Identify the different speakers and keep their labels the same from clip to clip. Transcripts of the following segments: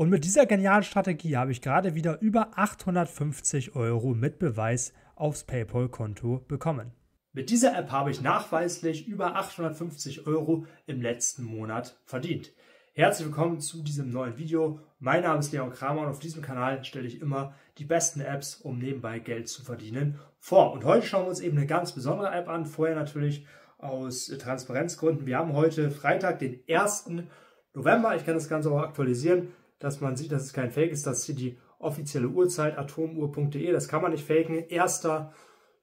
Speaker 1: Und mit dieser genialen Strategie habe ich gerade wieder über 850 Euro mit Beweis aufs PayPal-Konto bekommen. Mit dieser App habe ich nachweislich über 850 Euro im letzten Monat verdient. Herzlich willkommen zu diesem neuen Video. Mein Name ist Leon Kramer und auf diesem Kanal stelle ich immer die besten Apps, um nebenbei Geld zu verdienen, vor. Und heute schauen wir uns eben eine ganz besondere App an. Vorher natürlich aus Transparenzgründen. Wir haben heute Freitag, den 1. November. Ich kann das Ganze auch aktualisieren dass man sieht, dass es kein Fake ist. dass hier die offizielle Uhrzeit, atomuhr.de. Das kann man nicht faken. 1.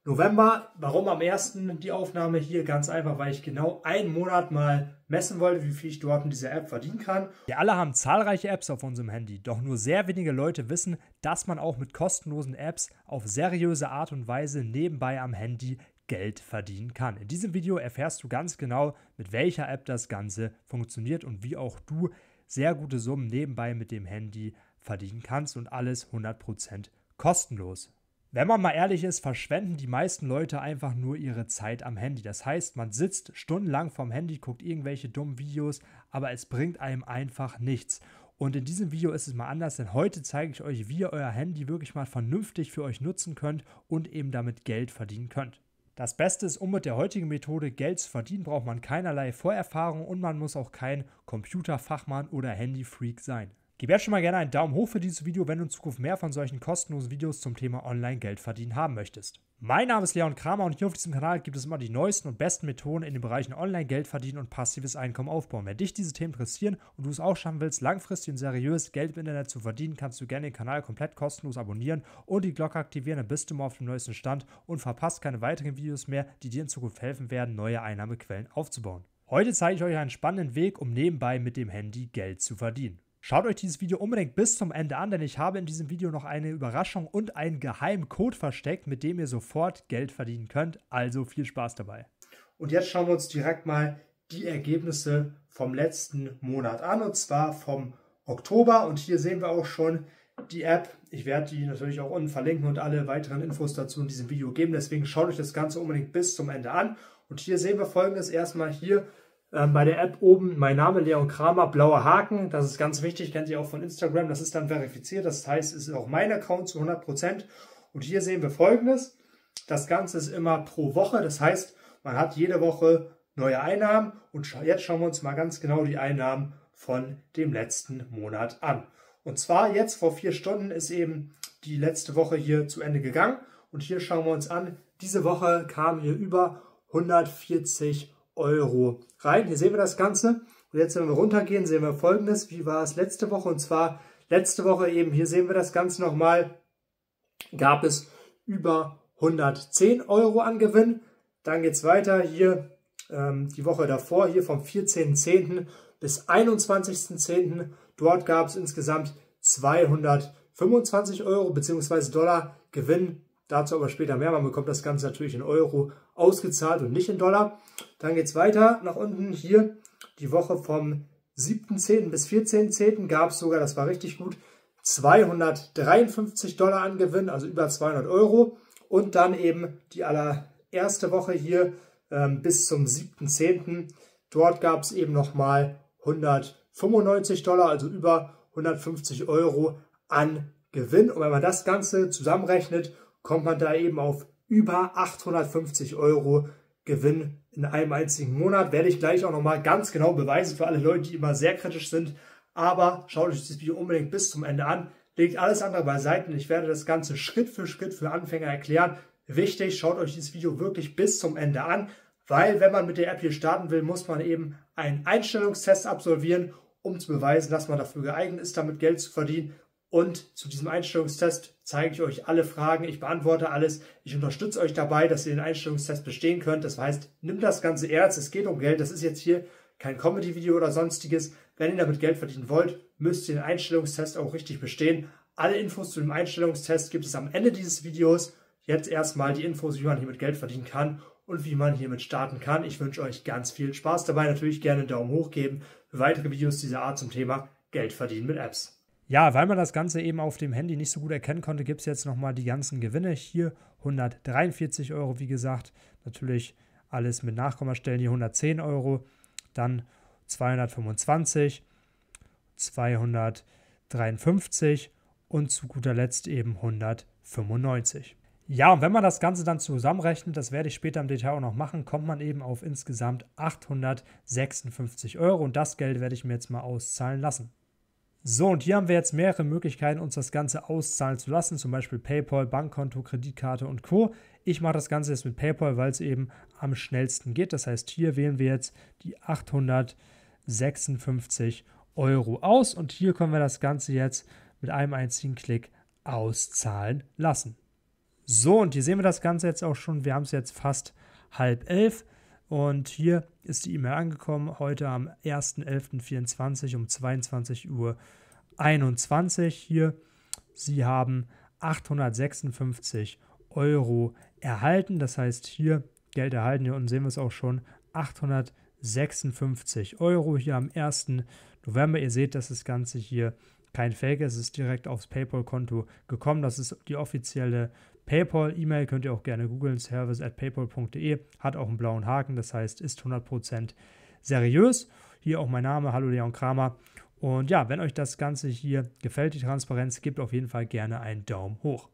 Speaker 1: November. Warum am 1. die Aufnahme hier? Ganz einfach, weil ich genau einen Monat mal messen wollte, wie viel ich dort mit dieser App verdienen kann. Wir alle haben zahlreiche Apps auf unserem Handy, doch nur sehr wenige Leute wissen, dass man auch mit kostenlosen Apps auf seriöse Art und Weise nebenbei am Handy Geld verdienen kann. In diesem Video erfährst du ganz genau, mit welcher App das Ganze funktioniert und wie auch du sehr gute Summen nebenbei mit dem Handy verdienen kannst und alles 100% kostenlos. Wenn man mal ehrlich ist, verschwenden die meisten Leute einfach nur ihre Zeit am Handy. Das heißt, man sitzt stundenlang vorm Handy, guckt irgendwelche dummen Videos, aber es bringt einem einfach nichts. Und in diesem Video ist es mal anders, denn heute zeige ich euch, wie ihr euer Handy wirklich mal vernünftig für euch nutzen könnt und eben damit Geld verdienen könnt. Das Beste ist, um mit der heutigen Methode Geld zu verdienen, braucht man keinerlei Vorerfahrung und man muss auch kein Computerfachmann oder Handyfreak sein. Gebt schon mal gerne einen Daumen hoch für dieses Video, wenn du in Zukunft mehr von solchen kostenlosen Videos zum Thema Online-Geld verdienen haben möchtest. Mein Name ist Leon Kramer und hier auf diesem Kanal gibt es immer die neuesten und besten Methoden in den Bereichen Online-Geld verdienen und passives Einkommen aufbauen. Wenn dich diese Themen interessieren und du es auch schaffen willst, langfristig und seriös Geld im Internet zu verdienen, kannst du gerne den Kanal komplett kostenlos abonnieren und die Glocke aktivieren, dann bist du immer auf dem neuesten Stand und verpasst keine weiteren Videos mehr, die dir in Zukunft helfen werden, neue Einnahmequellen aufzubauen. Heute zeige ich euch einen spannenden Weg, um nebenbei mit dem Handy Geld zu verdienen. Schaut euch dieses Video unbedingt bis zum Ende an, denn ich habe in diesem Video noch eine Überraschung und einen geheimen Code versteckt, mit dem ihr sofort Geld verdienen könnt. Also viel Spaß dabei. Und jetzt schauen wir uns direkt mal die Ergebnisse vom letzten Monat an, und zwar vom Oktober. Und hier sehen wir auch schon die App. Ich werde die natürlich auch unten verlinken und alle weiteren Infos dazu in diesem Video geben. Deswegen schaut euch das Ganze unbedingt bis zum Ende an. Und hier sehen wir folgendes erstmal hier ähm, bei der App oben mein Name Leon Kramer, blauer Haken. Das ist ganz wichtig, kennt ihr auch von Instagram. Das ist dann verifiziert. Das heißt, es ist auch mein Account zu 100%. Und hier sehen wir folgendes. Das Ganze ist immer pro Woche. Das heißt, man hat jede Woche neue Einnahmen. Und jetzt schauen wir uns mal ganz genau die Einnahmen von dem letzten Monat an. Und zwar jetzt vor vier Stunden ist eben die letzte Woche hier zu Ende gegangen. Und hier schauen wir uns an, diese Woche kamen hier über 140 Euro. Euro rein. Hier sehen wir das Ganze. Und jetzt, wenn wir runtergehen, sehen wir folgendes. Wie war es letzte Woche? Und zwar letzte Woche eben, hier sehen wir das Ganze nochmal, gab es über 110 Euro an Gewinn. Dann geht es weiter hier ähm, die Woche davor, hier vom 14.10. bis 21.10. Dort gab es insgesamt 225 Euro bzw. Dollar Gewinn Dazu aber später mehr. Man bekommt das Ganze natürlich in Euro ausgezahlt und nicht in Dollar. Dann geht es weiter nach unten. Hier die Woche vom 7.10. bis 14.10. gab es sogar, das war richtig gut, 253 Dollar an Gewinn, also über 200 Euro. Und dann eben die allererste Woche hier ähm, bis zum 7.10. Dort gab es eben nochmal 195 Dollar, also über 150 Euro an Gewinn. Und wenn man das Ganze zusammenrechnet kommt man da eben auf über 850 Euro Gewinn in einem einzigen Monat. Werde ich gleich auch nochmal ganz genau beweisen für alle Leute, die immer sehr kritisch sind. Aber schaut euch das Video unbedingt bis zum Ende an. Legt alles andere beiseite ich werde das Ganze Schritt für Schritt für Anfänger erklären. Wichtig, schaut euch dieses Video wirklich bis zum Ende an, weil wenn man mit der App hier starten will, muss man eben einen Einstellungstest absolvieren, um zu beweisen, dass man dafür geeignet ist, damit Geld zu verdienen. Und zu diesem Einstellungstest zeige ich euch alle Fragen, ich beantworte alles, ich unterstütze euch dabei, dass ihr den Einstellungstest bestehen könnt. Das heißt, nimmt das Ganze ernst, es geht um Geld, das ist jetzt hier kein Comedy-Video oder sonstiges. Wenn ihr damit Geld verdienen wollt, müsst ihr den Einstellungstest auch richtig bestehen. Alle Infos zu dem Einstellungstest gibt es am Ende dieses Videos. Jetzt erstmal die Infos, wie man hiermit Geld verdienen kann und wie man hiermit starten kann. Ich wünsche euch ganz viel Spaß dabei. Natürlich gerne einen Daumen hoch geben für weitere Videos dieser Art zum Thema Geld verdienen mit Apps. Ja, weil man das Ganze eben auf dem Handy nicht so gut erkennen konnte, gibt es jetzt nochmal die ganzen Gewinne. Hier 143 Euro, wie gesagt. Natürlich alles mit Nachkommastellen. Hier 110 Euro. Dann 225, 253 und zu guter Letzt eben 195. Ja, und wenn man das Ganze dann zusammenrechnet, das werde ich später im Detail auch noch machen, kommt man eben auf insgesamt 856 Euro und das Geld werde ich mir jetzt mal auszahlen lassen. So, und hier haben wir jetzt mehrere Möglichkeiten, uns das Ganze auszahlen zu lassen, zum Beispiel PayPal, Bankkonto, Kreditkarte und Co. Ich mache das Ganze jetzt mit PayPal, weil es eben am schnellsten geht. Das heißt, hier wählen wir jetzt die 856 Euro aus und hier können wir das Ganze jetzt mit einem einzigen Klick auszahlen lassen. So, und hier sehen wir das Ganze jetzt auch schon. Wir haben es jetzt fast halb elf. Und hier ist die E-Mail angekommen, heute am 1.11.24 um 22.21 Uhr. Hier, Sie haben 856 Euro erhalten. Das heißt, hier Geld erhalten, hier unten sehen wir es auch schon, 856 Euro hier am 1. November. Ihr seht, dass das Ganze hier kein Fake ist, es ist direkt aufs PayPal-Konto gekommen. Das ist die offizielle PayPal, E-Mail könnt ihr auch gerne googeln, service at paypal.de, hat auch einen blauen Haken, das heißt, ist 100% seriös. Hier auch mein Name, hallo Leon Kramer. Und ja, wenn euch das Ganze hier gefällt, die Transparenz, gebt auf jeden Fall gerne einen Daumen hoch.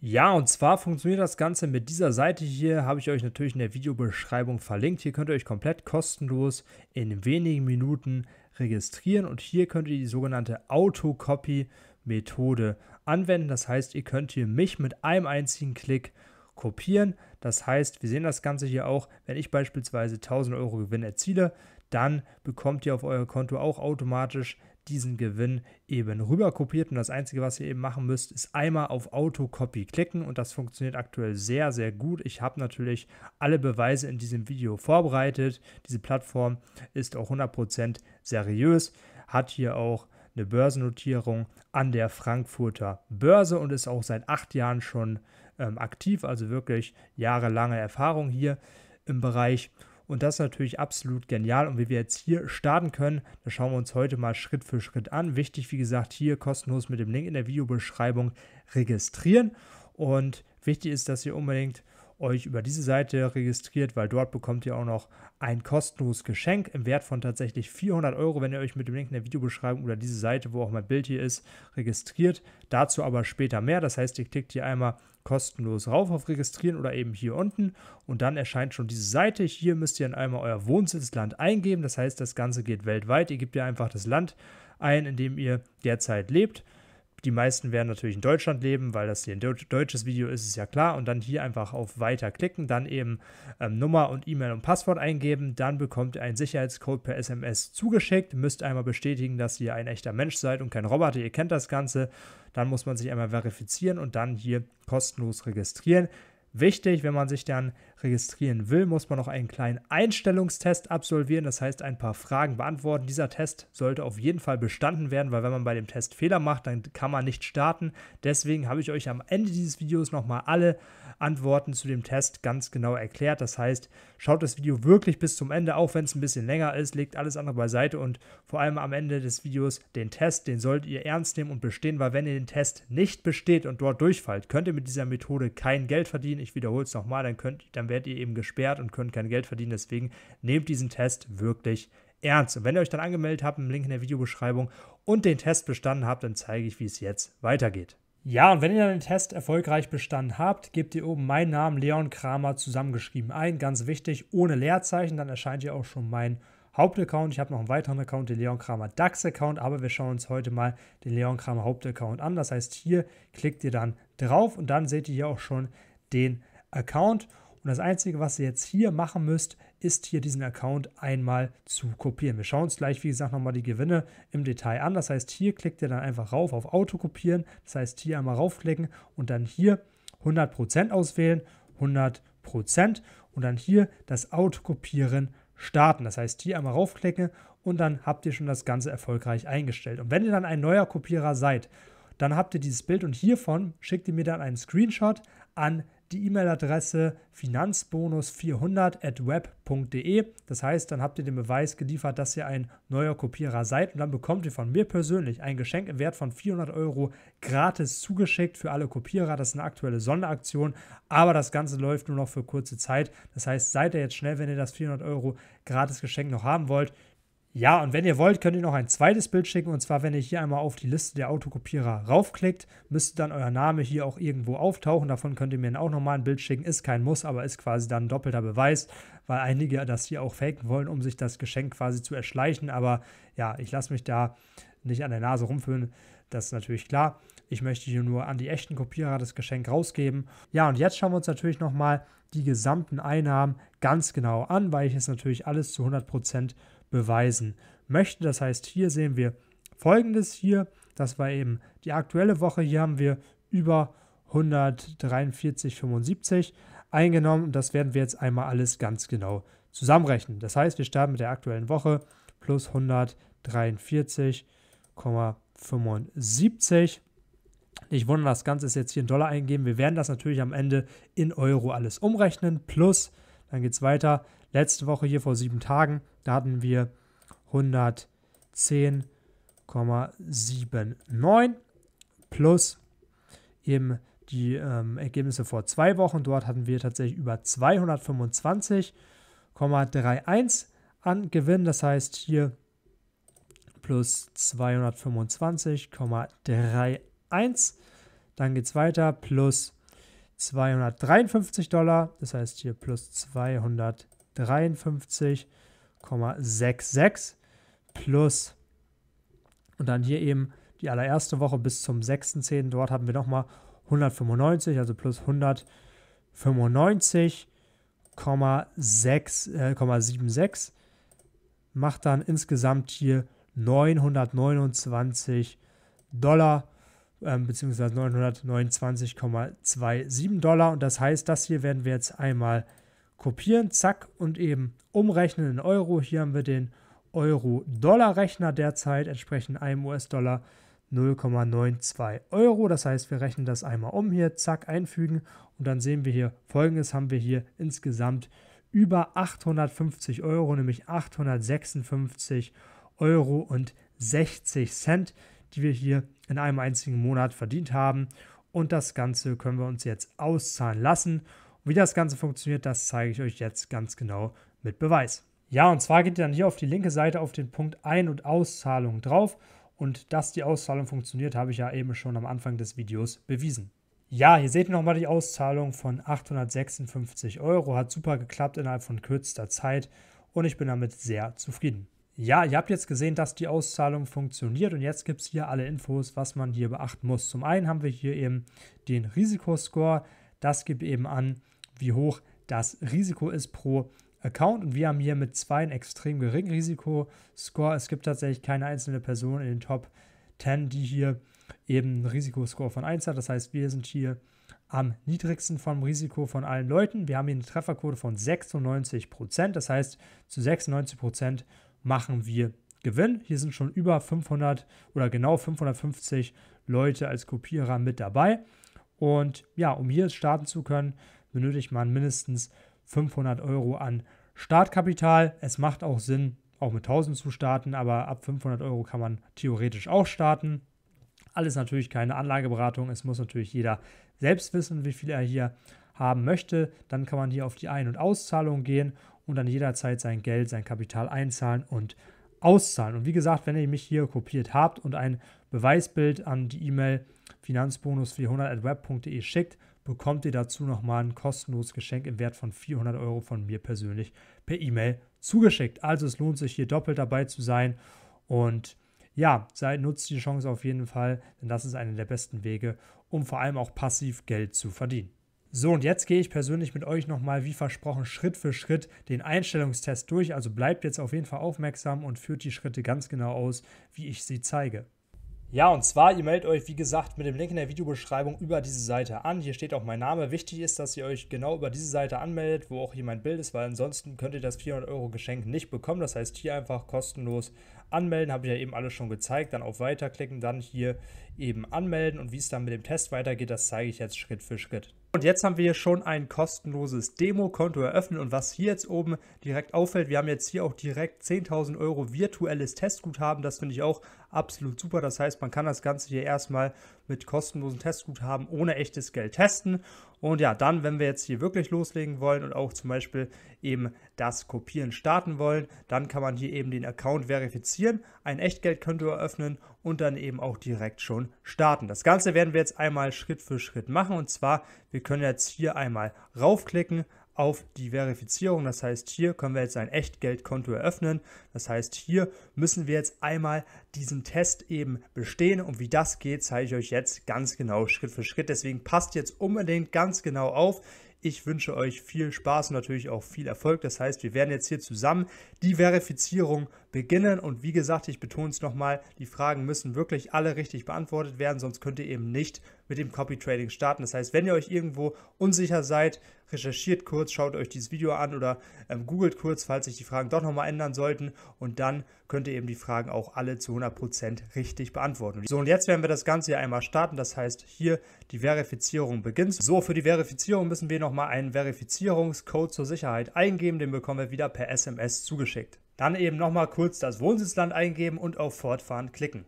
Speaker 1: Ja, und zwar funktioniert das Ganze mit dieser Seite hier, habe ich euch natürlich in der Videobeschreibung verlinkt. Hier könnt ihr euch komplett kostenlos in wenigen Minuten registrieren und hier könnt ihr die sogenannte Autocopy-Methode anwenden. Das heißt, ihr könnt hier mich mit einem einzigen Klick kopieren. Das heißt, wir sehen das Ganze hier auch, wenn ich beispielsweise 1000 Euro Gewinn erziele, dann bekommt ihr auf euer Konto auch automatisch diesen Gewinn eben rüber kopiert. Und das Einzige, was ihr eben machen müsst, ist einmal auf Auto-Copy klicken. Und das funktioniert aktuell sehr, sehr gut. Ich habe natürlich alle Beweise in diesem Video vorbereitet. Diese Plattform ist auch 100% seriös, hat hier auch eine Börsennotierung an der Frankfurter Börse und ist auch seit acht Jahren schon ähm, aktiv, also wirklich jahrelange Erfahrung hier im Bereich. Und das ist natürlich absolut genial. Und wie wir jetzt hier starten können, das schauen wir uns heute mal Schritt für Schritt an. Wichtig, wie gesagt, hier kostenlos mit dem Link in der Videobeschreibung registrieren. Und wichtig ist, dass ihr unbedingt euch über diese Seite registriert, weil dort bekommt ihr auch noch ein kostenloses Geschenk im Wert von tatsächlich 400 Euro, wenn ihr euch mit dem Link in der Videobeschreibung oder diese Seite, wo auch mein Bild hier ist, registriert. Dazu aber später mehr. Das heißt, ihr klickt hier einmal kostenlos rauf auf Registrieren oder eben hier unten und dann erscheint schon diese Seite. Hier müsst ihr dann einmal euer Wohnsitzland eingeben. Das heißt, das Ganze geht weltweit. Ihr gebt ja einfach das Land ein, in dem ihr derzeit lebt die meisten werden natürlich in Deutschland leben, weil das hier ein deutsches Video ist, ist ja klar. Und dann hier einfach auf Weiter klicken, dann eben ähm, Nummer und E-Mail und Passwort eingeben. Dann bekommt ihr einen Sicherheitscode per SMS zugeschickt. Müsst einmal bestätigen, dass ihr ein echter Mensch seid und kein Roboter. Ihr kennt das Ganze. Dann muss man sich einmal verifizieren und dann hier kostenlos registrieren. Wichtig, wenn man sich dann registrieren will, muss man noch einen kleinen Einstellungstest absolvieren, das heißt ein paar Fragen beantworten. Dieser Test sollte auf jeden Fall bestanden werden, weil wenn man bei dem Test Fehler macht, dann kann man nicht starten. Deswegen habe ich euch am Ende dieses Videos nochmal alle Antworten zu dem Test ganz genau erklärt. Das heißt, schaut das Video wirklich bis zum Ende, auch wenn es ein bisschen länger ist, legt alles andere beiseite und vor allem am Ende des Videos den Test, den solltet ihr ernst nehmen und bestehen, weil wenn ihr den Test nicht besteht und dort durchfallt, könnt ihr mit dieser Methode kein Geld verdienen. Ich wiederhole es nochmal, dann könnt ihr dann werdet ihr eben gesperrt und könnt kein Geld verdienen. Deswegen nehmt diesen Test wirklich ernst. Und wenn ihr euch dann angemeldet habt, im Link in der Videobeschreibung und den Test bestanden habt, dann zeige ich, wie es jetzt weitergeht. Ja, und wenn ihr dann den Test erfolgreich bestanden habt, gebt ihr oben meinen Namen Leon Kramer zusammengeschrieben ein. Ganz wichtig, ohne Leerzeichen, dann erscheint hier auch schon mein Hauptaccount. Ich habe noch einen weiteren Account, den Leon Kramer DAX-Account, aber wir schauen uns heute mal den Leon Kramer Hauptaccount an. Das heißt, hier klickt ihr dann drauf und dann seht ihr hier auch schon den Account. Und das Einzige, was ihr jetzt hier machen müsst, ist hier diesen Account einmal zu kopieren. Wir schauen uns gleich, wie gesagt, nochmal die Gewinne im Detail an. Das heißt, hier klickt ihr dann einfach rauf auf Auto kopieren. Das heißt, hier einmal raufklicken und dann hier 100% auswählen, 100% und dann hier das Auto kopieren starten. Das heißt, hier einmal raufklicken und dann habt ihr schon das Ganze erfolgreich eingestellt. Und wenn ihr dann ein neuer Kopierer seid, dann habt ihr dieses Bild und hiervon schickt ihr mir dann einen Screenshot an die E-Mail-Adresse finanzbonus400.web.de. Das heißt, dann habt ihr den Beweis geliefert, dass ihr ein neuer Kopierer seid und dann bekommt ihr von mir persönlich ein Geschenk im Wert von 400 Euro gratis zugeschickt für alle Kopierer. Das ist eine aktuelle Sonderaktion, aber das Ganze läuft nur noch für kurze Zeit. Das heißt, seid ihr jetzt schnell, wenn ihr das 400 Euro gratis Geschenk noch haben wollt. Ja, und wenn ihr wollt, könnt ihr noch ein zweites Bild schicken. Und zwar, wenn ihr hier einmal auf die Liste der Autokopierer raufklickt, müsste dann euer Name hier auch irgendwo auftauchen. Davon könnt ihr mir dann auch nochmal ein Bild schicken. Ist kein Muss, aber ist quasi dann ein doppelter Beweis, weil einige das hier auch faken wollen, um sich das Geschenk quasi zu erschleichen. Aber ja, ich lasse mich da nicht an der Nase rumführen. Das ist natürlich klar. Ich möchte hier nur an die echten Kopierer das Geschenk rausgeben. Ja, und jetzt schauen wir uns natürlich nochmal die gesamten Einnahmen ganz genau an, weil ich es natürlich alles zu 100 Prozent beweisen möchte. Das heißt, hier sehen wir folgendes hier. Das war eben die aktuelle Woche. Hier haben wir über 143,75 eingenommen. das werden wir jetzt einmal alles ganz genau zusammenrechnen. Das heißt, wir starten mit der aktuellen Woche plus 143,75. Nicht wundern, das Ganze ist jetzt hier in Dollar eingeben. Wir werden das natürlich am Ende in Euro alles umrechnen. Plus, dann geht es weiter, Letzte Woche hier vor sieben Tagen, da hatten wir 110,79 plus eben die ähm, Ergebnisse vor zwei Wochen. Dort hatten wir tatsächlich über 225,31 an Gewinn. Das heißt hier plus 225,31. Dann geht es weiter plus 253 Dollar. Das heißt hier plus 200. 53,66 plus und dann hier eben die allererste Woche bis zum 6.10. Dort haben wir nochmal 195, also plus 195,76 äh, macht dann insgesamt hier 929 Dollar ähm, beziehungsweise 929,27 Dollar und das heißt, das hier werden wir jetzt einmal kopieren, zack, und eben umrechnen in Euro. Hier haben wir den Euro-Dollar-Rechner derzeit, entsprechend einem US-Dollar 0,92 Euro. Das heißt, wir rechnen das einmal um hier, zack, einfügen und dann sehen wir hier folgendes: haben wir hier insgesamt über 850 Euro, nämlich 856 Euro und 60 Cent, die wir hier in einem einzigen Monat verdient haben. Und das Ganze können wir uns jetzt auszahlen lassen. Wie das Ganze funktioniert, das zeige ich euch jetzt ganz genau mit Beweis. Ja, und zwar geht ihr dann hier auf die linke Seite auf den Punkt Ein- und Auszahlung drauf. Und dass die Auszahlung funktioniert, habe ich ja eben schon am Anfang des Videos bewiesen. Ja, hier seht ihr nochmal die Auszahlung von 856 Euro. Hat super geklappt innerhalb von kürzester Zeit und ich bin damit sehr zufrieden. Ja, ihr habt jetzt gesehen, dass die Auszahlung funktioniert und jetzt gibt es hier alle Infos, was man hier beachten muss. Zum einen haben wir hier eben den Risikoscore. Das gibt eben an, wie hoch das Risiko ist pro Account. Und wir haben hier mit zwei einen extrem geringen Risikoscore. Es gibt tatsächlich keine einzelne Person in den Top 10, die hier eben einen Risikoscore von 1 hat. Das heißt, wir sind hier am niedrigsten vom Risiko von allen Leuten. Wir haben hier eine Trefferquote von 96 Prozent. Das heißt, zu 96 Prozent machen wir Gewinn. Hier sind schon über 500 oder genau 550 Leute als Kopierer mit dabei. Und ja, um hier starten zu können, benötigt man mindestens 500 Euro an Startkapital. Es macht auch Sinn, auch mit 1000 zu starten, aber ab 500 Euro kann man theoretisch auch starten. Alles natürlich keine Anlageberatung. Es muss natürlich jeder selbst wissen, wie viel er hier haben möchte. Dann kann man hier auf die Ein- und Auszahlung gehen und dann jederzeit sein Geld, sein Kapital einzahlen und auszahlen. Und wie gesagt, wenn ihr mich hier kopiert habt und ein Beweisbild an die E-Mail finanzbonus400.web.de schickt, bekommt ihr dazu nochmal ein kostenloses Geschenk im Wert von 400 Euro von mir persönlich per E-Mail zugeschickt. Also es lohnt sich hier doppelt dabei zu sein und ja, seid, nutzt die Chance auf jeden Fall, denn das ist einer der besten Wege, um vor allem auch passiv Geld zu verdienen. So, und jetzt gehe ich persönlich mit euch nochmal, wie versprochen, Schritt für Schritt den Einstellungstest durch. Also bleibt jetzt auf jeden Fall aufmerksam und führt die Schritte ganz genau aus, wie ich sie zeige. Ja, und zwar, ihr meldet euch, wie gesagt, mit dem Link in der Videobeschreibung über diese Seite an. Hier steht auch mein Name. Wichtig ist, dass ihr euch genau über diese Seite anmeldet, wo auch hier mein Bild ist, weil ansonsten könnt ihr das 400 Euro Geschenk nicht bekommen. Das heißt, hier einfach kostenlos anmelden, habe ich ja eben alles schon gezeigt. Dann auf Weiterklicken, dann hier eben anmelden und wie es dann mit dem Test weitergeht, das zeige ich jetzt Schritt für Schritt. Und jetzt haben wir hier schon ein kostenloses Demo-Konto eröffnet und was hier jetzt oben direkt auffällt, wir haben jetzt hier auch direkt 10.000 Euro virtuelles Testguthaben, das finde ich auch absolut super. Das heißt, man kann das Ganze hier erstmal mit kostenlosen Testguthaben ohne echtes Geld testen. Und ja, dann, wenn wir jetzt hier wirklich loslegen wollen und auch zum Beispiel eben das Kopieren starten wollen, dann kann man hier eben den Account verifizieren, ein Echtgeldkonto eröffnen und dann eben auch direkt schon starten. Das Ganze werden wir jetzt einmal Schritt für Schritt machen und zwar, wir können jetzt hier einmal raufklicken auf die Verifizierung. Das heißt, hier können wir jetzt ein Echtgeldkonto eröffnen. Das heißt, hier müssen wir jetzt einmal diesen Test eben bestehen. Und wie das geht, zeige ich euch jetzt ganz genau Schritt für Schritt. Deswegen passt jetzt unbedingt ganz genau auf. Ich wünsche euch viel Spaß und natürlich auch viel Erfolg. Das heißt, wir werden jetzt hier zusammen die Verifizierung beginnen. Und wie gesagt, ich betone es nochmal, die Fragen müssen wirklich alle richtig beantwortet werden, sonst könnt ihr eben nicht mit dem Copy Trading starten. Das heißt, wenn ihr euch irgendwo unsicher seid, recherchiert kurz, schaut euch dieses Video an oder ähm, googelt kurz, falls sich die Fragen doch nochmal ändern sollten und dann könnt ihr eben die Fragen auch alle zu 100% richtig beantworten. So und jetzt werden wir das Ganze hier einmal starten, das heißt hier die Verifizierung beginnt. So für die Verifizierung müssen wir nochmal einen Verifizierungscode zur Sicherheit eingeben, den bekommen wir wieder per SMS zugeschickt. Dann eben nochmal kurz das Wohnsitzland eingeben und auf Fortfahren klicken.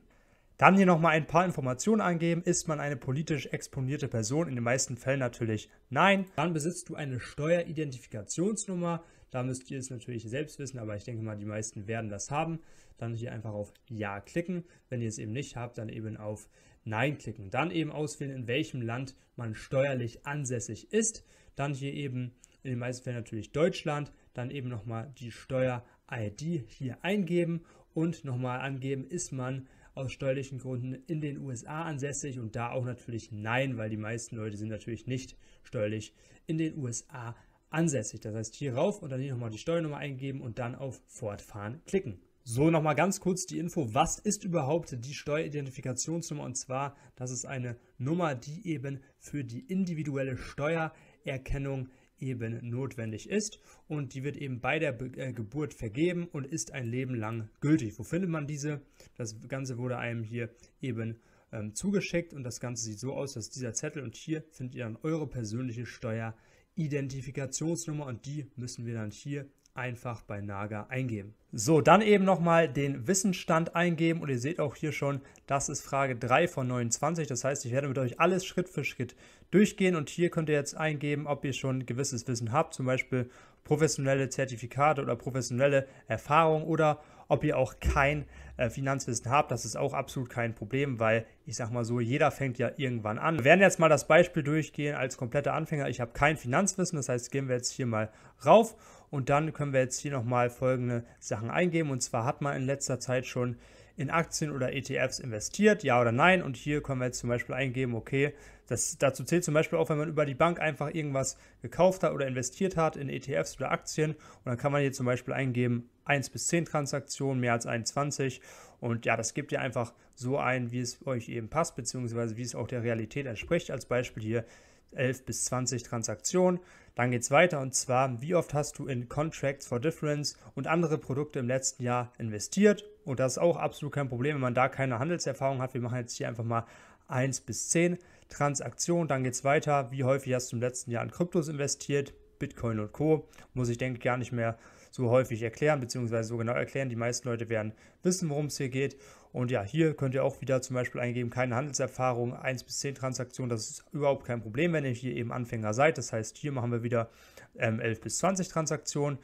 Speaker 1: Dann hier nochmal ein paar Informationen angeben. Ist man eine politisch exponierte Person? In den meisten Fällen natürlich nein. Dann besitzt du eine Steueridentifikationsnummer. Da müsst ihr es natürlich selbst wissen, aber ich denke mal, die meisten werden das haben. Dann hier einfach auf Ja klicken. Wenn ihr es eben nicht habt, dann eben auf Nein klicken. Dann eben auswählen, in welchem Land man steuerlich ansässig ist. Dann hier eben in den meisten Fällen natürlich Deutschland. Dann eben nochmal die Steuer-ID hier eingeben und nochmal angeben, ist man aus steuerlichen Gründen in den USA ansässig und da auch natürlich nein, weil die meisten Leute sind natürlich nicht steuerlich in den USA ansässig. Das heißt, hier rauf und dann hier nochmal die Steuernummer eingeben und dann auf Fortfahren klicken. So, nochmal ganz kurz die Info, was ist überhaupt die Steueridentifikationsnummer? Und zwar, das ist eine Nummer, die eben für die individuelle Steuererkennung ist eben notwendig ist und die wird eben bei der Be äh, Geburt vergeben und ist ein Leben lang gültig. Wo findet man diese? Das Ganze wurde einem hier eben ähm, zugeschickt und das Ganze sieht so aus, dass dieser Zettel und hier findet ihr dann eure persönliche Steueridentifikationsnummer und die müssen wir dann hier einfach bei Naga eingeben. So, dann eben nochmal den Wissensstand eingeben und ihr seht auch hier schon, das ist Frage 3 von 29. Das heißt, ich werde mit euch alles Schritt für Schritt durchgehen und hier könnt ihr jetzt eingeben, ob ihr schon gewisses Wissen habt, zum Beispiel professionelle Zertifikate oder professionelle Erfahrung oder ob ihr auch kein äh, Finanzwissen habt, das ist auch absolut kein Problem, weil ich sag mal so, jeder fängt ja irgendwann an. Wir werden jetzt mal das Beispiel durchgehen als kompletter Anfänger. Ich habe kein Finanzwissen, das heißt, gehen wir jetzt hier mal rauf und dann können wir jetzt hier nochmal folgende Sachen eingeben. Und zwar hat man in letzter Zeit schon in Aktien oder ETFs investiert, ja oder nein. Und hier können wir jetzt zum Beispiel eingeben, okay, das, dazu zählt zum Beispiel auch, wenn man über die Bank einfach irgendwas gekauft hat oder investiert hat in ETFs oder Aktien. Und dann kann man hier zum Beispiel eingeben, 1 bis 10 Transaktionen, mehr als 21. Und ja, das gebt ihr einfach so ein, wie es euch eben passt, beziehungsweise wie es auch der Realität entspricht. Als Beispiel hier 11 bis 20 Transaktionen. Dann geht es weiter und zwar, wie oft hast du in Contracts for Difference und andere Produkte im letzten Jahr investiert? Und das ist auch absolut kein Problem, wenn man da keine Handelserfahrung hat. Wir machen jetzt hier einfach mal 1 bis 10 Transaktionen. Dann geht es weiter, wie häufig hast du im letzten Jahr in Kryptos investiert? Bitcoin und Co. Muss ich, denke ich, gar nicht mehr so häufig erklären, beziehungsweise so genau erklären. Die meisten Leute werden wissen, worum es hier geht. Und ja, hier könnt ihr auch wieder zum Beispiel eingeben, keine Handelserfahrung, 1 bis 10 Transaktionen, das ist überhaupt kein Problem, wenn ihr hier eben Anfänger seid. Das heißt, hier machen wir wieder ähm, 11 bis 20 Transaktionen.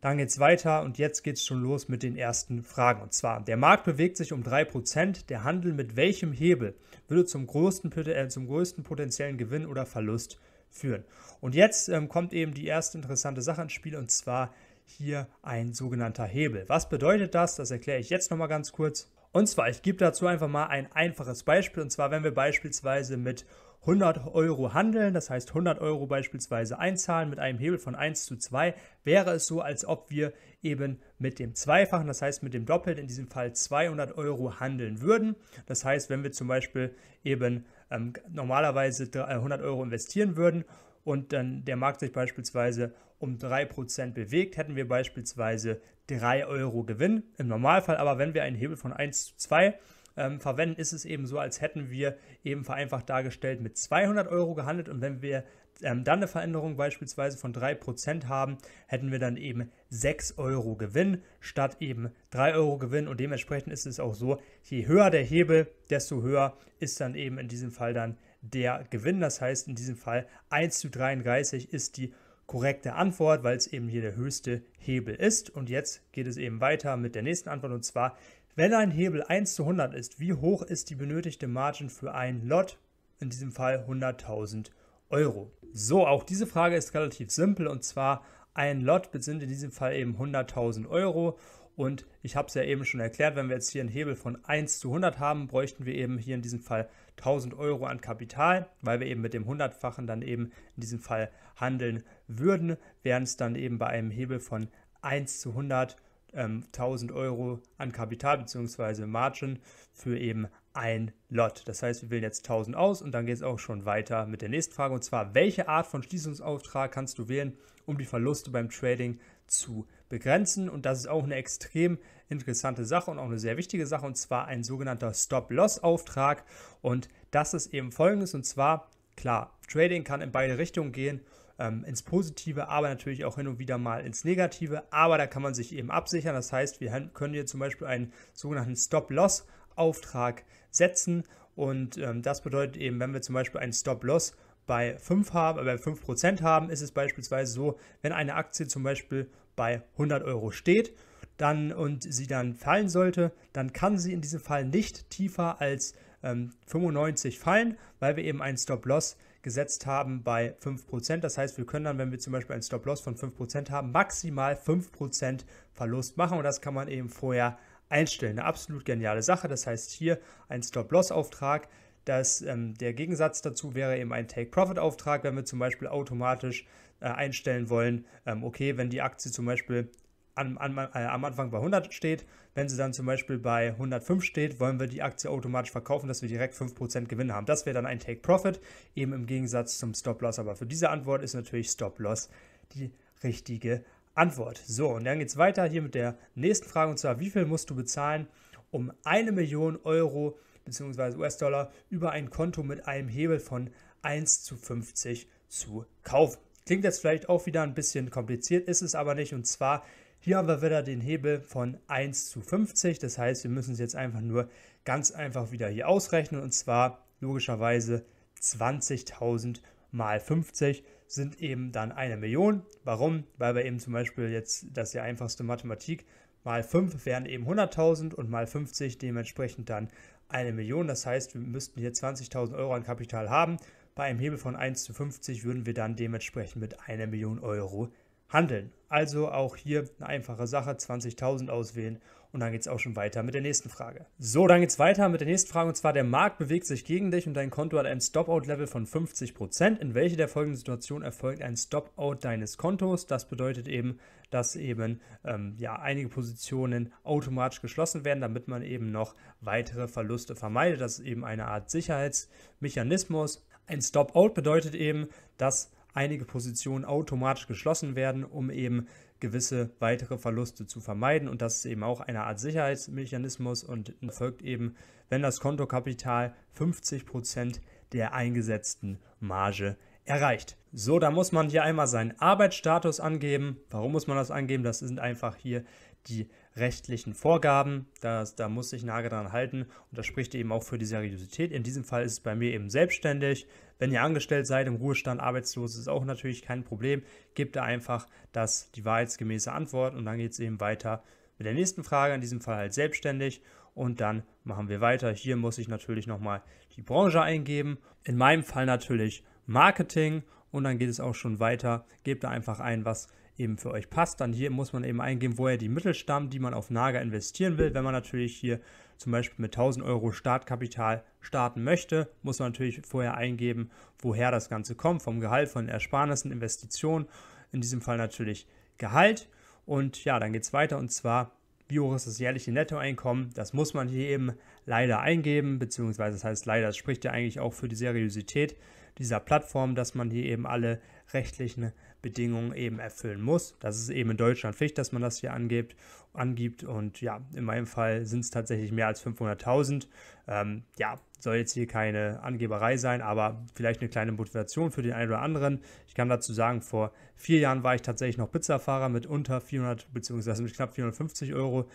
Speaker 1: Dann geht es weiter und jetzt geht es schon los mit den ersten Fragen. Und zwar, der Markt bewegt sich um 3%, der Handel mit welchem Hebel würde zum größten, äh, zum größten potenziellen Gewinn oder Verlust führen? Und jetzt ähm, kommt eben die erste interessante Sache ins Spiel und zwar hier ein sogenannter Hebel. Was bedeutet das? Das erkläre ich jetzt nochmal ganz kurz. Und zwar, ich gebe dazu einfach mal ein einfaches Beispiel. Und zwar, wenn wir beispielsweise mit 100 Euro handeln, das heißt 100 Euro beispielsweise einzahlen mit einem Hebel von 1 zu 2, wäre es so, als ob wir eben mit dem Zweifachen, das heißt mit dem Doppelten, in diesem Fall 200 Euro handeln würden. Das heißt, wenn wir zum Beispiel eben ähm, normalerweise 100 äh, Euro investieren würden und dann der Markt sich beispielsweise um 3% bewegt, hätten wir beispielsweise 3 Euro Gewinn. Im Normalfall aber, wenn wir einen Hebel von 1 zu 2 ähm, verwenden, ist es eben so, als hätten wir eben vereinfacht dargestellt mit 200 Euro gehandelt und wenn wir ähm, dann eine Veränderung beispielsweise von 3% haben, hätten wir dann eben 6 Euro Gewinn statt eben 3 Euro Gewinn und dementsprechend ist es auch so, je höher der Hebel, desto höher ist dann eben in diesem Fall dann der Gewinn. Das heißt in diesem Fall 1 zu 33 ist die korrekte Antwort, weil es eben hier der höchste Hebel ist. Und jetzt geht es eben weiter mit der nächsten Antwort und zwar, wenn ein Hebel 1 zu 100 ist, wie hoch ist die benötigte Margin für ein Lot? In diesem Fall 100.000 Euro. So, auch diese Frage ist relativ simpel und zwar ein Lot sind in diesem Fall eben 100.000 Euro und ich habe es ja eben schon erklärt, wenn wir jetzt hier einen Hebel von 1 zu 100 haben, bräuchten wir eben hier in diesem Fall 1000 Euro an Kapital, weil wir eben mit dem Hundertfachen dann eben in diesem Fall handeln würden, während es dann eben bei einem Hebel von 1 zu 100 ähm, 1000 Euro an Kapital bzw. Margin für eben ein Lot. Das heißt, wir wählen jetzt 1000 aus und dann geht es auch schon weiter mit der nächsten Frage und zwar, welche Art von Schließungsauftrag kannst du wählen, um die Verluste beim Trading zu begrenzen. Und das ist auch eine extrem interessante Sache und auch eine sehr wichtige Sache, und zwar ein sogenannter Stop-Loss-Auftrag. Und das ist eben folgendes, und zwar, klar, Trading kann in beide Richtungen gehen, ähm, ins Positive, aber natürlich auch hin und wieder mal ins Negative, aber da kann man sich eben absichern. Das heißt, wir können hier zum Beispiel einen sogenannten Stop-Loss-Auftrag setzen. Und ähm, das bedeutet eben, wenn wir zum Beispiel einen Stop-Loss auftrag bei 5 haben, äh, bei 5% haben, ist es beispielsweise so, wenn eine Aktie zum Beispiel bei 100 Euro steht dann, und sie dann fallen sollte, dann kann sie in diesem Fall nicht tiefer als ähm, 95 fallen, weil wir eben einen Stop-Loss gesetzt haben bei 5%. Das heißt, wir können dann, wenn wir zum Beispiel einen Stop-Loss von 5% haben, maximal 5% Verlust machen und das kann man eben vorher einstellen. Eine absolut geniale Sache. Das heißt, hier ein Stop-Loss-Auftrag dass ähm, der Gegensatz dazu wäre eben ein Take-Profit-Auftrag, wenn wir zum Beispiel automatisch äh, einstellen wollen, ähm, okay, wenn die Aktie zum Beispiel an, an, äh, am Anfang bei 100 steht, wenn sie dann zum Beispiel bei 105 steht, wollen wir die Aktie automatisch verkaufen, dass wir direkt 5% Gewinn haben. Das wäre dann ein Take-Profit, eben im Gegensatz zum Stop-Loss. Aber für diese Antwort ist natürlich Stop-Loss die richtige Antwort. So, und dann geht es weiter hier mit der nächsten Frage, und zwar, wie viel musst du bezahlen, um eine Million Euro zu bzw. US-Dollar über ein Konto mit einem Hebel von 1 zu 50 zu kaufen. Klingt jetzt vielleicht auch wieder ein bisschen kompliziert, ist es aber nicht. Und zwar hier haben wir wieder den Hebel von 1 zu 50. Das heißt, wir müssen es jetzt einfach nur ganz einfach wieder hier ausrechnen. Und zwar logischerweise 20.000 mal 50 sind eben dann eine Million. Warum? Weil wir eben zum Beispiel jetzt, das ist einfachste Mathematik, mal 5 wären eben 100.000 und mal 50 dementsprechend dann eine Million. Das heißt, wir müssten hier 20.000 Euro an Kapital haben. Bei einem Hebel von 1 zu 50 würden wir dann dementsprechend mit einer Million Euro handeln. Also auch hier eine einfache Sache, 20.000 auswählen und dann geht es auch schon weiter mit der nächsten Frage. So, dann geht es weiter mit der nächsten Frage und zwar, der Markt bewegt sich gegen dich und dein Konto hat ein stop out level von 50%. In welche der folgenden Situationen erfolgt ein Stop-Out deines Kontos? Das bedeutet eben, dass eben ähm, ja, einige Positionen automatisch geschlossen werden, damit man eben noch weitere Verluste vermeidet. Das ist eben eine Art Sicherheitsmechanismus. Ein Stop-Out bedeutet eben, dass einige Positionen automatisch geschlossen werden, um eben gewisse weitere Verluste zu vermeiden. Und das ist eben auch eine Art Sicherheitsmechanismus und folgt eben, wenn das Kontokapital 50 Prozent der eingesetzten Marge erreicht. So, da muss man hier einmal seinen Arbeitsstatus angeben. Warum muss man das angeben? Das sind einfach hier die rechtlichen Vorgaben. Das, da muss ich nahe dran halten und das spricht eben auch für die Seriosität. In diesem Fall ist es bei mir eben selbstständig. Wenn ihr angestellt seid, im Ruhestand, arbeitslos, ist auch natürlich kein Problem. Gebt da einfach das, die wahrheitsgemäße Antwort und dann geht es eben weiter mit der nächsten Frage, in diesem Fall halt selbstständig. Und dann machen wir weiter. Hier muss ich natürlich nochmal die Branche eingeben. In meinem Fall natürlich Marketing. Und dann geht es auch schon weiter. Gebt da einfach ein, was eben für euch passt. Dann hier muss man eben eingeben, woher die Mittel stammen, die man auf Naga investieren will. Wenn man natürlich hier zum Beispiel mit 1000 Euro Startkapital starten möchte, muss man natürlich vorher eingeben, woher das Ganze kommt, vom Gehalt, von Ersparnissen, Investitionen, in diesem Fall natürlich Gehalt. Und ja, dann geht es weiter und zwar, wie hoch ist das jährliche Nettoeinkommen? Das muss man hier eben leider eingeben, beziehungsweise das heißt leider, das spricht ja eigentlich auch für die Seriosität dieser Plattform, dass man hier eben alle rechtlichen Bedingungen eben erfüllen muss. Das ist eben in Deutschland Pflicht, dass man das hier angibt. angibt. Und ja, in meinem Fall sind es tatsächlich mehr als 500.000. Ähm, ja, soll jetzt hier keine Angeberei sein, aber vielleicht eine kleine Motivation für den einen oder anderen. Ich kann dazu sagen, vor vier Jahren war ich tatsächlich noch Pizzafahrer mit unter 400 bzw. mit knapp 450 Euro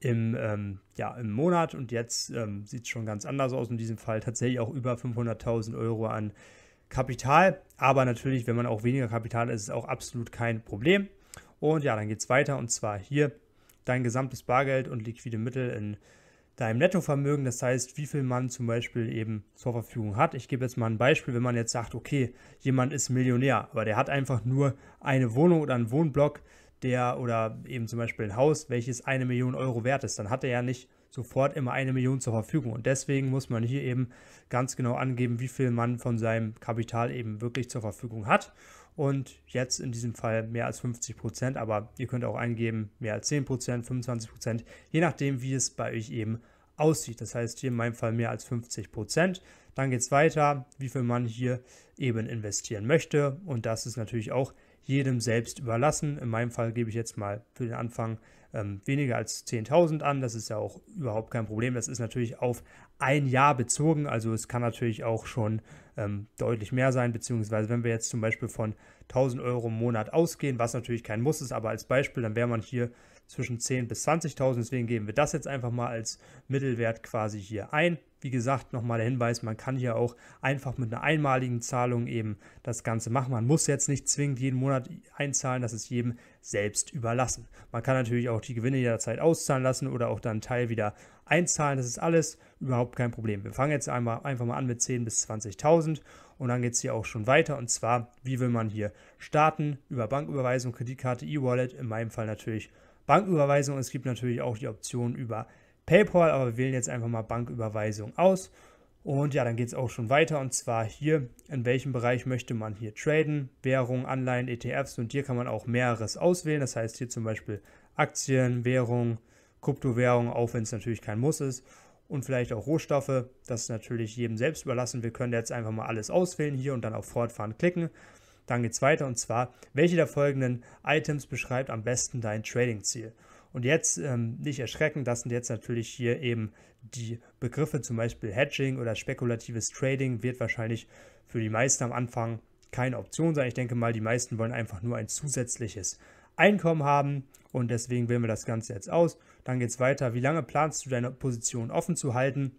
Speaker 1: im, ähm, ja, im Monat und jetzt ähm, sieht es schon ganz anders aus. In diesem Fall tatsächlich auch über 500.000 Euro an Kapital. Aber natürlich, wenn man auch weniger Kapital hat, ist es auch absolut kein Problem. Und ja, dann geht es weiter und zwar hier dein gesamtes Bargeld und liquide Mittel in deinem Nettovermögen. Das heißt, wie viel man zum Beispiel eben zur Verfügung hat. Ich gebe jetzt mal ein Beispiel, wenn man jetzt sagt, okay, jemand ist Millionär, aber der hat einfach nur eine Wohnung oder einen Wohnblock, der oder eben zum Beispiel ein Haus, welches eine Million Euro wert ist, dann hat er ja nicht sofort immer eine Million zur Verfügung. Und deswegen muss man hier eben ganz genau angeben, wie viel man von seinem Kapital eben wirklich zur Verfügung hat. Und jetzt in diesem Fall mehr als 50 Prozent, aber ihr könnt auch eingeben mehr als 10 Prozent, 25 Prozent, je nachdem, wie es bei euch eben aussieht. Das heißt hier in meinem Fall mehr als 50 Prozent. Dann geht es weiter, wie viel man hier eben investieren möchte. Und das ist natürlich auch jedem selbst überlassen. In meinem Fall gebe ich jetzt mal für den Anfang ähm, weniger als 10.000 an. Das ist ja auch überhaupt kein Problem. Das ist natürlich auf ein Jahr bezogen. Also es kann natürlich auch schon ähm, deutlich mehr sein. Beziehungsweise wenn wir jetzt zum Beispiel von 1.000 Euro im Monat ausgehen, was natürlich kein Muss ist, aber als Beispiel, dann wäre man hier zwischen 10.000 bis 20.000. Deswegen geben wir das jetzt einfach mal als Mittelwert quasi hier ein. Wie gesagt, nochmal der Hinweis, man kann hier auch einfach mit einer einmaligen Zahlung eben das Ganze machen. Man muss jetzt nicht zwingend jeden Monat einzahlen, das ist jedem selbst überlassen. Man kann natürlich auch die Gewinne jederzeit auszahlen lassen oder auch dann Teil wieder einzahlen. Das ist alles überhaupt kein Problem. Wir fangen jetzt einmal, einfach mal an mit 10.000 bis 20.000 und dann geht es hier auch schon weiter. Und zwar, wie will man hier starten? Über Banküberweisung, Kreditkarte, E-Wallet, in meinem Fall natürlich Banküberweisung. Es gibt natürlich auch die Option über PayPal, aber wir wählen jetzt einfach mal Banküberweisung aus. Und ja, dann geht es auch schon weiter und zwar hier, in welchem Bereich möchte man hier traden, Währung, Anleihen, ETFs und hier kann man auch mehreres auswählen. Das heißt hier zum Beispiel Aktien, Währung, Kryptowährung, auch wenn es natürlich kein Muss ist und vielleicht auch Rohstoffe. Das ist natürlich jedem selbst überlassen. Wir können jetzt einfach mal alles auswählen hier und dann auf Fortfahren klicken. Dann geht es weiter und zwar, welche der folgenden Items beschreibt am besten dein Trading-Ziel? Und jetzt ähm, nicht erschrecken, das sind jetzt natürlich hier eben die Begriffe, zum Beispiel Hedging oder spekulatives Trading wird wahrscheinlich für die meisten am Anfang keine Option sein. Ich denke mal, die meisten wollen einfach nur ein zusätzliches Einkommen haben und deswegen wählen wir das Ganze jetzt aus. Dann geht es weiter. Wie lange planst du deine Position offen zu halten?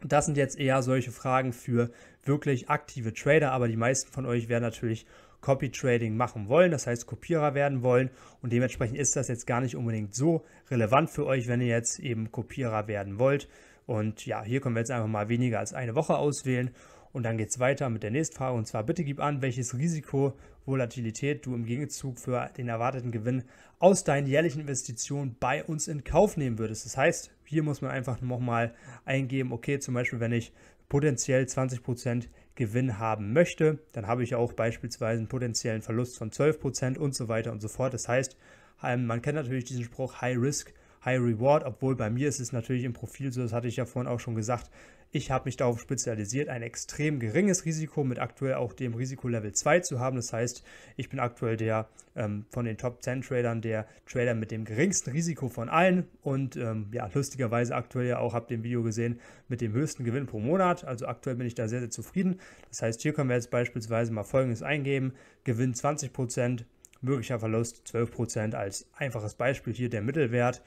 Speaker 1: Das sind jetzt eher solche Fragen für wirklich aktive Trader, aber die meisten von euch werden natürlich Copy Trading machen wollen, das heißt Kopierer werden wollen und dementsprechend ist das jetzt gar nicht unbedingt so relevant für euch, wenn ihr jetzt eben Kopierer werden wollt. Und ja, hier können wir jetzt einfach mal weniger als eine Woche auswählen und dann geht es weiter mit der nächsten Frage und zwar bitte gib an, welches Risiko Volatilität du im Gegenzug für den erwarteten Gewinn aus deinen jährlichen Investitionen bei uns in Kauf nehmen würdest. Das heißt, hier muss man einfach nochmal eingeben, okay, zum Beispiel wenn ich potenziell 20% Prozent Gewinn haben möchte, dann habe ich auch beispielsweise einen potenziellen Verlust von 12% und so weiter und so fort. Das heißt, ähm, man kennt natürlich diesen Spruch High Risk, High Reward, obwohl bei mir ist es natürlich im Profil so, das hatte ich ja vorhin auch schon gesagt, ich habe mich darauf spezialisiert, ein extrem geringes Risiko mit aktuell auch dem Risiko Level 2 zu haben. Das heißt, ich bin aktuell der ähm, von den Top 10 Tradern der Trader mit dem geringsten Risiko von allen und ähm, ja, lustigerweise aktuell ja auch, habt ihr im Video gesehen, mit dem höchsten Gewinn pro Monat. Also aktuell bin ich da sehr, sehr zufrieden. Das heißt, hier können wir jetzt beispielsweise mal Folgendes eingeben. Gewinn 20%, möglicher Verlust 12% als einfaches Beispiel hier der Mittelwert.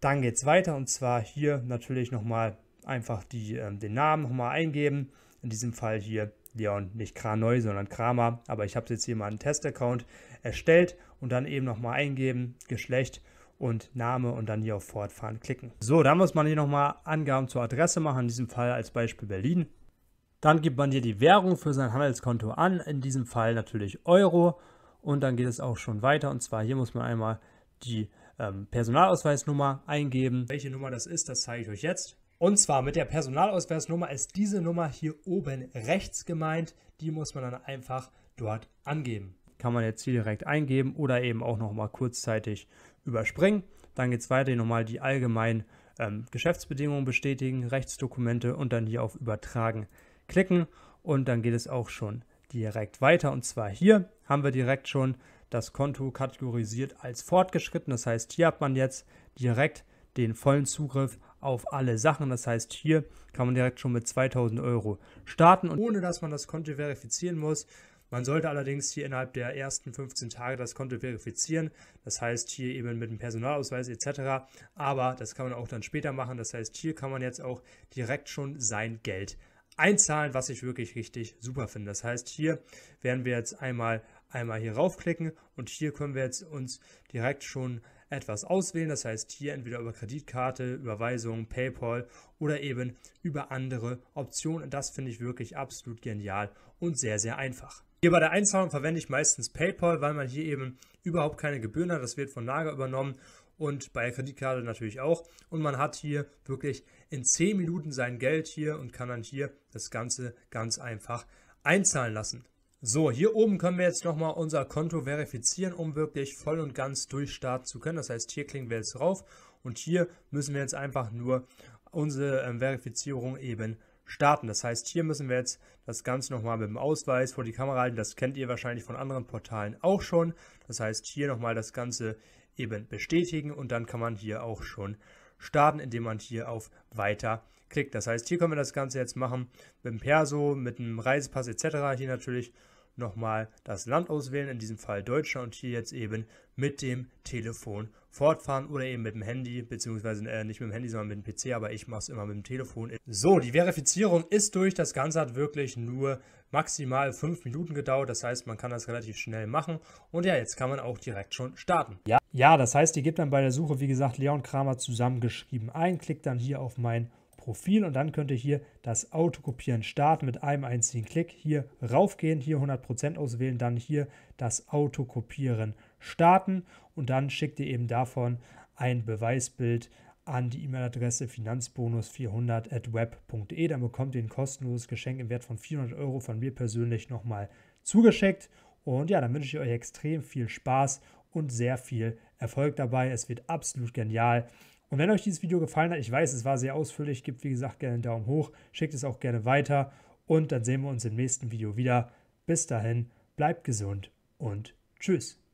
Speaker 1: Dann geht es weiter und zwar hier natürlich nochmal einfach die, äh, den Namen nochmal eingeben. In diesem Fall hier Leon, nicht Kranoi, sondern Kramer. Aber ich habe jetzt hier mal einen Testaccount erstellt und dann eben nochmal eingeben, Geschlecht und Name und dann hier auf Fortfahren klicken. So, da muss man hier nochmal Angaben zur Adresse machen, in diesem Fall als Beispiel Berlin. Dann gibt man hier die Währung für sein Handelskonto an, in diesem Fall natürlich Euro. Und dann geht es auch schon weiter und zwar hier muss man einmal die ähm, Personalausweisnummer eingeben. Welche Nummer das ist, das zeige ich euch jetzt. Und zwar mit der Personalausweisnummer ist diese Nummer hier oben rechts gemeint. Die muss man dann einfach dort angeben. Kann man jetzt hier direkt eingeben oder eben auch nochmal kurzzeitig überspringen. Dann geht es weiter, nochmal die allgemeinen ähm, Geschäftsbedingungen bestätigen, Rechtsdokumente und dann hier auf Übertragen klicken. Und dann geht es auch schon direkt weiter. Und zwar hier haben wir direkt schon das Konto kategorisiert als fortgeschritten. Das heißt, hier hat man jetzt direkt den vollen Zugriff auf alle Sachen. Das heißt, hier kann man direkt schon mit 2000 Euro starten, und ohne dass man das Konto verifizieren muss. Man sollte allerdings hier innerhalb der ersten 15 Tage das Konto verifizieren. Das heißt hier eben mit dem Personalausweis etc. Aber das kann man auch dann später machen. Das heißt, hier kann man jetzt auch direkt schon sein Geld einzahlen, was ich wirklich richtig super finde. Das heißt, hier werden wir jetzt einmal einmal hier raufklicken und hier können wir jetzt uns direkt schon etwas auswählen. Das heißt hier entweder über Kreditkarte, Überweisung, PayPal oder eben über andere Optionen. Das finde ich wirklich absolut genial und sehr, sehr einfach. Hier bei der Einzahlung verwende ich meistens PayPal, weil man hier eben überhaupt keine Gebühren hat. Das wird von Nager übernommen und bei der Kreditkarte natürlich auch. Und man hat hier wirklich in 10 Minuten sein Geld hier und kann dann hier das Ganze ganz einfach einzahlen lassen. So, hier oben können wir jetzt nochmal unser Konto verifizieren, um wirklich voll und ganz durchstarten zu können. Das heißt, hier klicken wir jetzt drauf und hier müssen wir jetzt einfach nur unsere ähm, Verifizierung eben starten. Das heißt, hier müssen wir jetzt das Ganze nochmal mit dem Ausweis vor die Kamera halten. Das kennt ihr wahrscheinlich von anderen Portalen auch schon. Das heißt, hier nochmal das Ganze eben bestätigen und dann kann man hier auch schon starten, indem man hier auf Weiter klickt. Das heißt, hier können wir das Ganze jetzt machen mit dem Perso, mit einem Reisepass etc. Hier natürlich nochmal das Land auswählen, in diesem Fall Deutschland und hier jetzt eben mit dem Telefon fortfahren oder eben mit dem Handy, beziehungsweise äh, nicht mit dem Handy, sondern mit dem PC, aber ich mache es immer mit dem Telefon. So, die Verifizierung ist durch, das Ganze hat wirklich nur maximal fünf Minuten gedauert, das heißt, man kann das relativ schnell machen und ja, jetzt kann man auch direkt schon starten. Ja, ja das heißt, ihr gebt dann bei der Suche, wie gesagt, Leon Kramer zusammengeschrieben ein, klickt dann hier auf mein Profil und dann könnt ihr hier das Autokopieren starten mit einem einzigen Klick. Hier raufgehen, hier 100% auswählen, dann hier das Autokopieren starten und dann schickt ihr eben davon ein Beweisbild an die E-Mail-Adresse finanzbonus400.web.de. Dann bekommt ihr ein kostenloses Geschenk im Wert von 400 Euro von mir persönlich nochmal zugeschickt. Und ja, dann wünsche ich euch extrem viel Spaß und sehr viel Erfolg dabei. Es wird absolut genial. Und wenn euch dieses Video gefallen hat, ich weiß, es war sehr ausführlich, gebt wie gesagt gerne einen Daumen hoch, schickt es auch gerne weiter und dann sehen wir uns im nächsten Video wieder. Bis dahin, bleibt gesund und tschüss.